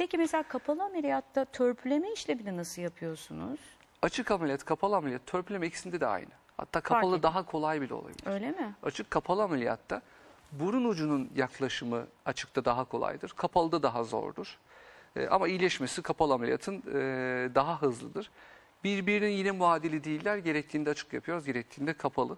Peki mesela kapalı ameliyatta törpüleme işlemini nasıl yapıyorsunuz? Açık ameliyat, kapalı ameliyat, törpüleme ikisinde de aynı. Hatta kapalı Fark daha kolay bile olabilir. Öyle mi? Açık kapalı ameliyatta burun ucunun yaklaşımı açıkta daha kolaydır. Kapalıda daha zordur. E, ama iyileşmesi kapalı ameliyatın e, daha hızlıdır. Birbirinin yine muadili değiller. Gerektiğinde açık yapıyoruz, gerektiğinde kapalı.